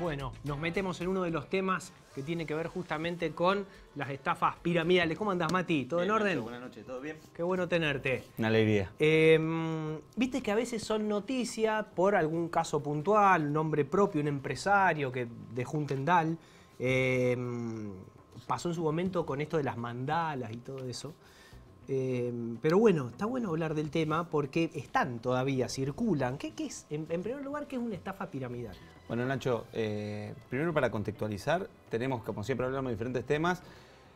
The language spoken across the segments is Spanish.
Bueno, nos metemos en uno de los temas que tiene que ver justamente con las estafas piramidales. ¿Cómo andas, Mati? ¿Todo en orden? Buenas noches, ¿todo bien? Qué bueno tenerte. Una alegría. Em, viste que a veces son noticias por algún caso puntual, un nombre propio, un empresario que de juntendal em, pasó en su momento con esto de las mandalas y todo eso. Eh, pero bueno, está bueno hablar del tema porque están todavía, circulan. ¿Qué, es? En, primer lugar, ¿qué es una estafa piramidal? Bueno, Nacho, eh, primero para contextualizar, tenemos, como siempre hablamos de diferentes temas,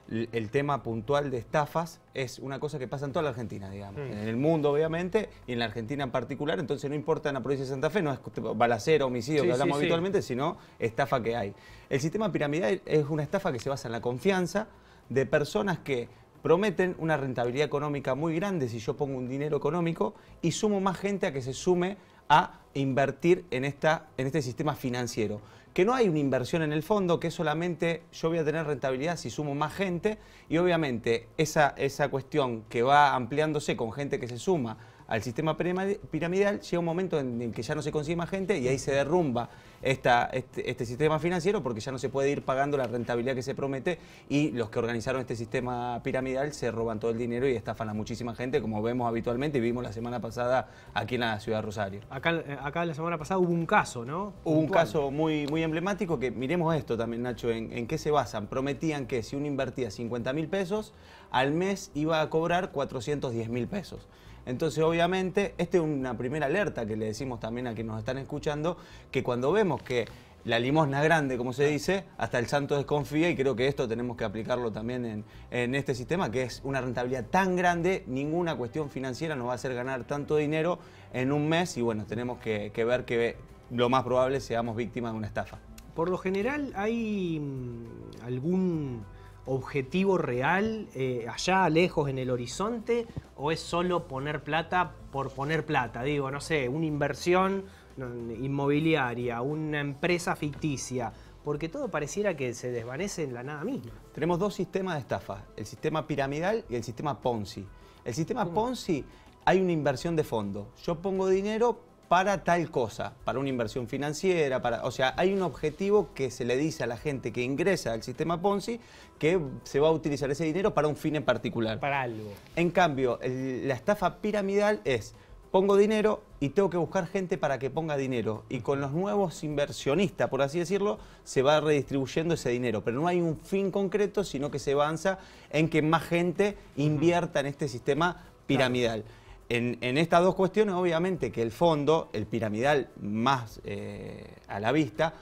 el tema puntual de estafas es una cosa que pasa en toda la Argentina, digamos. Mm. En el mundo, obviamente, y en la Argentina en particular. Entonces, no importa en la provincia de Santa Fe, no es balacero, homicidio, que hablamos habitualmente, sino estafa que hay. El sistema piramidal es una estafa que se basa en la confianza de personas que prometen una rentabilidad económica muy grande si yo pongo un dinero económico y sumo más gente a que se sume a invertir en, esta, en este sistema financiero. Que no hay una inversión en el fondo, que solamente yo voy a tener rentabilidad si sumo más gente y obviamente esa, esa cuestión que va ampliándose con gente que se suma al sistema piramidal, llega un momento en que ya no se consigue más gente y ahí se derrumba esta, este, este, sistema financiero porque ya no se puede ir pagando la rentabilidad que se promete y los que organizaron este sistema piramidal se roban todo el dinero y estafan a muchísima gente como vemos habitualmente y vimos la semana pasada aquí en la ciudad de Rosario. Eh, acá la semana pasada hubo un caso, ¿no? Hubo un caso muy, muy emblemático que miremos esto también, Nacho, en, en qué se basan. Prometían que si uno invertía 50 mil pesos, al mes iba a cobrar 410 mil pesos. Entonces, obviamente, esta es una primera alerta que le decimos también a quienes nos están escuchando, que cuando vemos que la limosna grande, como se dice, hasta el santo desconfía y creo que esto tenemos que aplicarlo también en, este sistema, que es una rentabilidad tan grande, ninguna cuestión financiera nos va a hacer ganar tanto dinero en un mes y bueno, tenemos que, ver que lo más probable seamos víctimas de una estafa. Por lo general, ¿hay mm, algún objetivo real eh, allá lejos en el horizonte o es solo poner plata por poner plata? Digo, no sé, una inversión inmobiliaria, una empresa ficticia, porque todo pareciera que se desvanece en la nada misma. Tenemos dos sistemas de estafa, el sistema piramidal y el sistema Ponzi. El sistema Ponzi hay una inversión de fondo. Yo pongo dinero para tal cosa, para una inversión financiera, para, o sea, hay un objetivo que se le dice a la gente que ingresa al sistema Ponzi que se va a utilizar ese dinero para un fin en particular. Para algo. En cambio, la estafa piramidal es pongo dinero y tengo que buscar gente para que ponga dinero. Y con los nuevos inversionistas, por así decirlo, se va redistribuyendo ese dinero. Pero no hay un fin concreto, sino que se avanza en que más gente invierta en este sistema piramidal. En, estas dos cuestiones, obviamente que el fondo, el piramidal más eh, a la vista,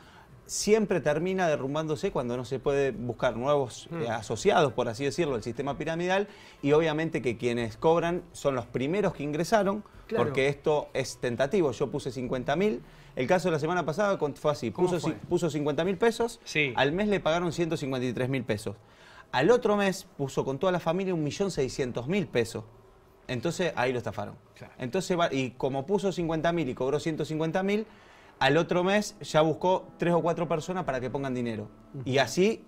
siempre termina derrumbándose cuando no se puede buscar nuevos eh, hmm. asociados, por así decirlo, el sistema piramidal, y obviamente que quienes cobran son los primeros que ingresaron, porque esto es tentativo. Yo puse 50 mil, el caso de la semana pasada fue así, puso, puso 50 mil pesos, al mes le pagaron 153 mil pesos. Al otro mes puso con toda la familia 1.600.000 pesos. Entonces ahí lo estafaron. Entonces, y como puso mil y cobró mil, al otro mes ya buscó tres o cuatro personas para que pongan dinero. Y así,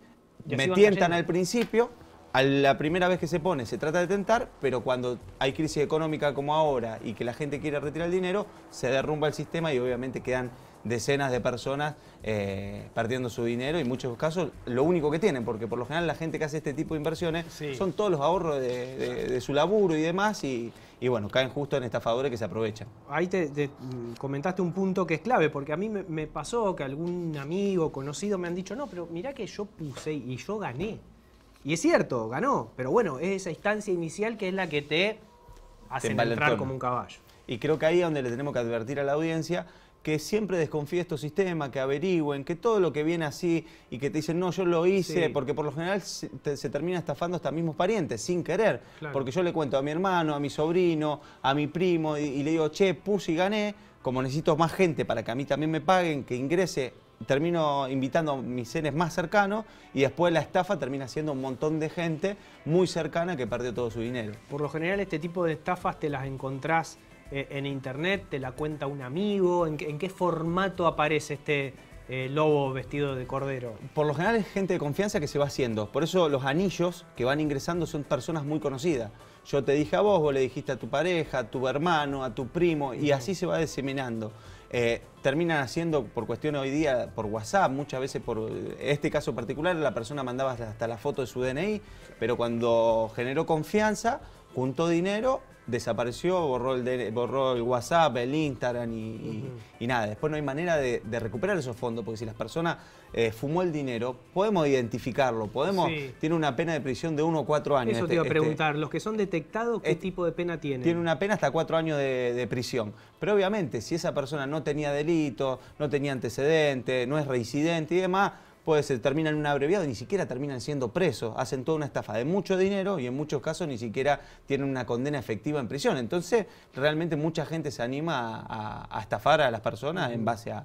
me tientan al principio, a la primera vez que se pone se trata de tentar, pero cuando hay crisis económica como ahora y que la gente quiere retirar el dinero, se derrumba el sistema y obviamente quedan decenas de personas eh, perdiendo su dinero y en muchos casos lo único que tienen, porque por lo general la gente que hace este tipo de inversiones son todos los ahorros de, su laburo y demás y, bueno, caen justo en estafadores que se aprovechan. Ahí te, mm, comentaste un punto que es clave, porque a mí me, pasó que algún amigo conocido me han dicho, no, pero mirá que yo puse y yo gané. Y es cierto, ganó, pero bueno, es esa instancia inicial que es la que te hace entrar como un caballo. Y creo que ahí es donde le tenemos que advertir a la audiencia, que siempre desconfía de estos sistemas, que averigüen, que todo lo que viene así y que te dicen, no, yo lo hice, porque por lo general se, termina estafando hasta mismos parientes, sin querer. Porque yo le cuento a mi hermano, a mi sobrino, a mi primo, y, y, le digo, che, puse y gané, como necesito más gente para que a mí también me paguen, que ingrese, termino invitando a mis seres más cercanos y después la estafa termina siendo un montón de gente muy cercana que perdió todo su dinero. Por lo general este tipo de estafas te las encontrás eh, en internet? ¿Te la cuenta un amigo? ¿En, qué formato aparece este eh, lobo vestido de cordero? Por lo general es gente de confianza que se va haciendo. Por eso los anillos que van ingresando son personas muy conocidas. Yo te dije a vos, vos le dijiste a tu pareja, a tu hermano, a tu primo, y así se va diseminando. Eh, terminan haciendo por cuestión hoy día por WhatsApp, muchas veces por este caso particular, la persona mandaba hasta la foto de su DNI, pero cuando generó confianza, juntó dinero desapareció, borró el, borró el WhatsApp, el Instagram y, nada. Después no hay manera de, recuperar esos fondos, porque si las personas eh, fumó el dinero, podemos identificarlo, podemos... Tiene una pena de prisión de uno o cuatro años. Eso te este, iba a este, preguntar, los que son detectados, ¿qué tipo de pena tiene Tiene una pena hasta cuatro años de, de, prisión. Pero obviamente, si esa persona no tenía delito, no tenía antecedentes no es reincidente y demás pues se terminan en un abreviado, ni siquiera terminan siendo presos, hacen toda una estafa de mucho dinero y en muchos casos ni siquiera tienen una condena efectiva en prisión. Entonces, realmente mucha gente se anima a, estafar a las personas en mm. base a,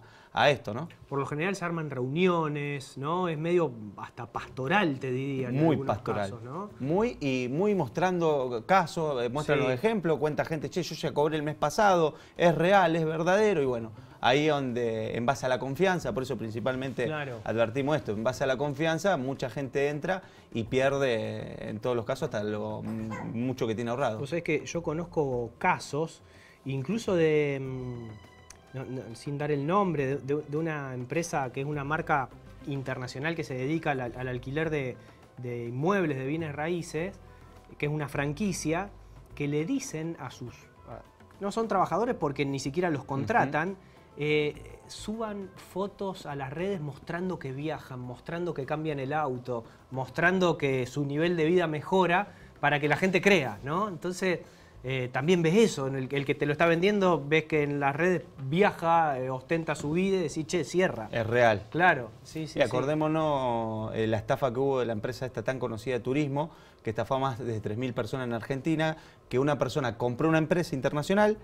esto, ¿no? Por lo general se arman reuniones, ¿no? Es medio hasta pastoral, te diría. muy pastoral. ¿no? Muy y muy mostrando casos, eh, muestran los ejemplos, cuenta gente, che, yo ya cobré el mes pasado, es real, es verdadero y bueno ahí donde, en base a la confianza, por eso principalmente advertimos esto, en base a la confianza mucha gente entra y pierde en todos los casos hasta lo mucho que tiene ahorrado. Pues es que yo conozco casos, incluso de, mm, sin dar el nombre, de, una empresa que es una marca internacional que se dedica al, alquiler de, de inmuebles, de bienes raíces, que es una franquicia, que le dicen a sus... No son trabajadores porque ni siquiera los contratan, eh, suban fotos a las redes mostrando que viajan, mostrando que cambian el auto, mostrando que su nivel de vida mejora para que la gente crea, ¿no? Entonces eh, también ves eso, el, que te lo está vendiendo, ves que en las redes viaja, eh, ostenta su vida y decís, che, cierra. Es real. Claro, sí, sí. Y acordémonos eh, la estafa que hubo de la empresa esta tan conocida de turismo, que estafó a más de 3.000 personas en Argentina, que una persona compró una empresa internacional,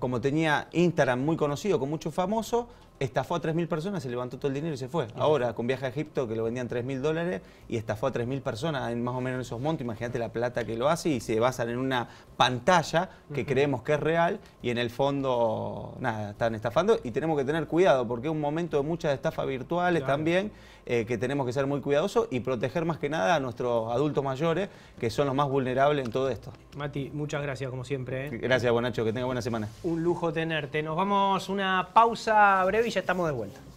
como tenía Instagram muy conocido, con mucho famoso, estafó a 3.000 personas, se levantó todo el dinero y se fue. Ahora, con viaje a Egipto, que lo vendían 3.000 dólares y estafó a 3.000 personas, en más o menos en esos montos, imagínate la plata que lo hace y se basan en una pantalla que creemos que es real y en el fondo, nada, están estafando y tenemos que tener cuidado porque es un momento de muchas estafas virtuales también, eh, que tenemos que ser muy cuidadosos y proteger más que nada a nuestros adultos mayores, que son los más vulnerables en todo esto. Mati, muchas gracias como siempre. ¿eh? Gracias, Bonacho, que tenga buena semana. Un lujo tenerte. Nos vamos una pausa breve y ya estamos de vuelta.